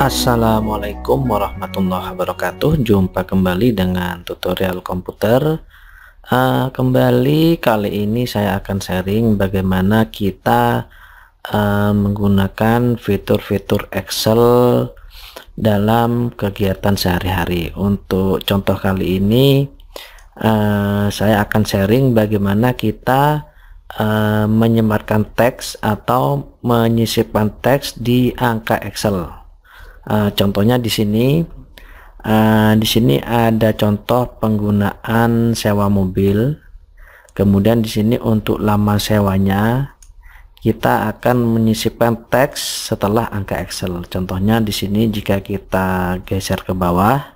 Assalamualaikum warahmatullahi wabarakatuh Jumpa kembali dengan tutorial komputer uh, Kembali kali ini saya akan sharing bagaimana kita uh, menggunakan fitur-fitur Excel dalam kegiatan sehari-hari Untuk contoh kali ini uh, saya akan sharing bagaimana kita Uh, menyematkan teks atau menyisipkan teks di angka Excel Uh, contohnya di sini uh, di sini ada contoh penggunaan sewa mobil. Kemudian di sini untuk lama sewanya kita akan menyisipkan teks setelah angka Excel. Contohnya di sini jika kita geser ke bawah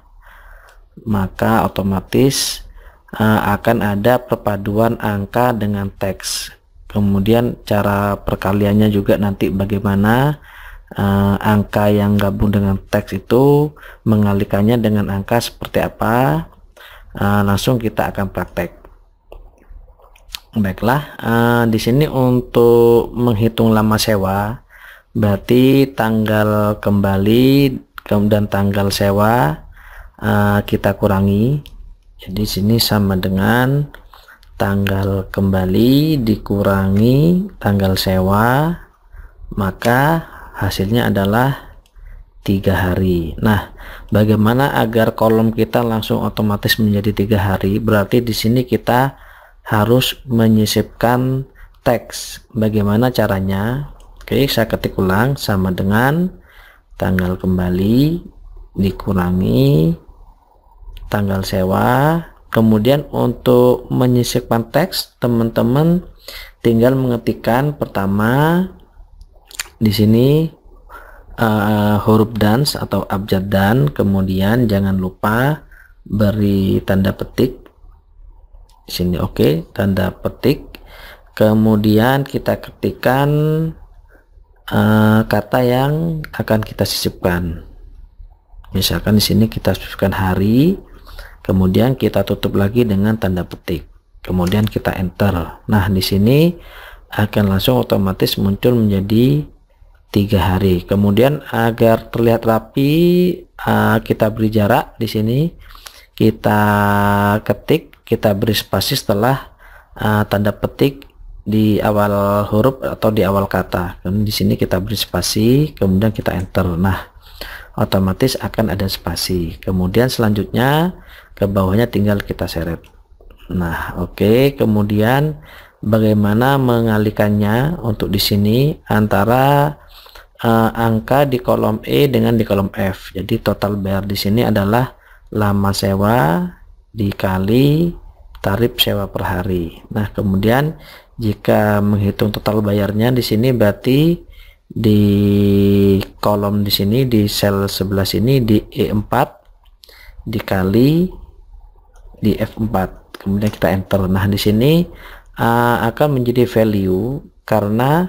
maka otomatis uh, akan ada perpaduan angka dengan teks. Kemudian cara perkaliannya juga nanti bagaimana uh, angka yang gabung dengan teks itu mengalikannya dengan angka seperti apa uh, langsung kita akan praktek baiklah uh, di sini untuk menghitung lama sewa berarti tanggal kembali kemudian tanggal sewa uh, kita kurangi jadi sini sama dengan tanggal kembali dikurangi tanggal sewa maka hasilnya adalah tiga hari nah bagaimana agar kolom kita langsung otomatis menjadi tiga hari berarti di sini kita harus menyisipkan teks bagaimana caranya oke saya ketik ulang sama dengan tanggal kembali dikurangi tanggal sewa kemudian untuk menyisipkan teks teman-teman tinggal mengetikkan pertama di sini uh, huruf dance atau abjad dan kemudian jangan lupa beri tanda petik di sini oke okay, tanda petik kemudian kita ketikkan uh, kata yang akan kita sisipkan misalkan di sini kita sisipkan hari kemudian kita tutup lagi dengan tanda petik kemudian kita enter nah di sini akan langsung otomatis muncul menjadi tiga hari kemudian agar terlihat rapi uh, kita beri jarak di sini kita ketik kita beri spasi setelah uh, tanda petik di awal huruf atau di awal kata kemudian di sini kita beri spasi kemudian kita enter nah otomatis akan ada spasi kemudian selanjutnya ke bawahnya tinggal kita seret nah oke okay. kemudian bagaimana mengalikannya untuk di sini antara uh, angka di kolom E dengan di kolom F. Jadi total bayar di sini adalah lama sewa dikali tarif sewa per hari. Nah, kemudian jika menghitung total bayarnya di sini berarti di kolom di sini di sel sebelah sini di E4 dikali di F4. Kemudian kita enter. Nah, di sini uh, akan menjadi value karena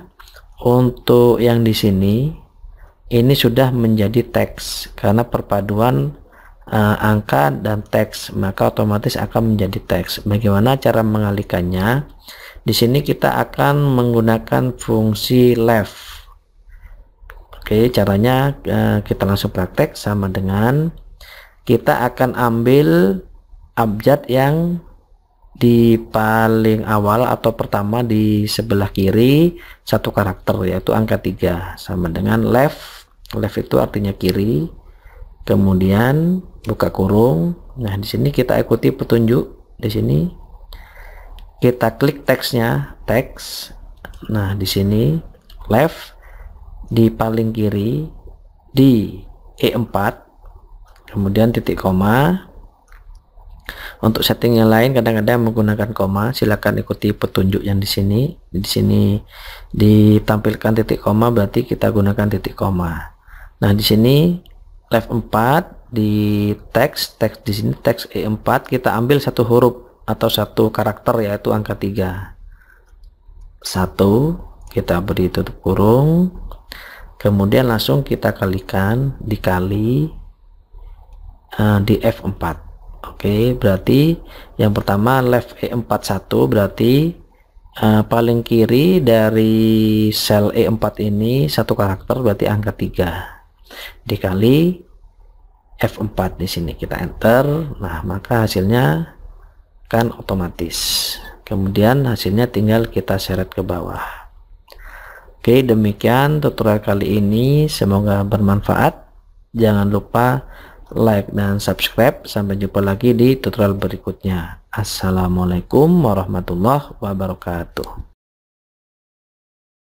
untuk yang di sini ini sudah menjadi teks karena perpaduan uh, angka dan teks maka otomatis akan menjadi teks bagaimana cara mengalihkannya di sini kita akan menggunakan fungsi left oke caranya uh, kita langsung praktek sama dengan kita akan ambil abjad yang di paling awal atau pertama di sebelah kiri satu karakter yaitu angka 3 sama dengan left left itu artinya kiri kemudian buka kurung nah di sini kita ikuti petunjuk di sini kita klik teksnya teks nah di sini left di paling kiri di E4 kemudian titik koma untuk setting yang lain kadang-kadang menggunakan koma, silakan ikuti petunjuk yang di sini. Di sini ditampilkan titik koma berarti kita gunakan titik koma. Nah, di sini left 4 di teks, teks di sini teks E4 kita ambil satu huruf atau satu karakter yaitu angka 3. Satu kita beri tutup kurung. Kemudian langsung kita kalikan dikali uh, di F4. Oke, berarti yang pertama left E41 berarti uh, paling kiri dari sel E4 ini satu karakter berarti angka 3 dikali F4 di sini kita enter. Nah, maka hasilnya kan otomatis. Kemudian hasilnya tinggal kita seret ke bawah. Oke, demikian tutorial kali ini. Semoga bermanfaat. Jangan lupa like, dan subscribe. Sampai jumpa lagi di tutorial berikutnya. Assalamualaikum warahmatullahi wabarakatuh.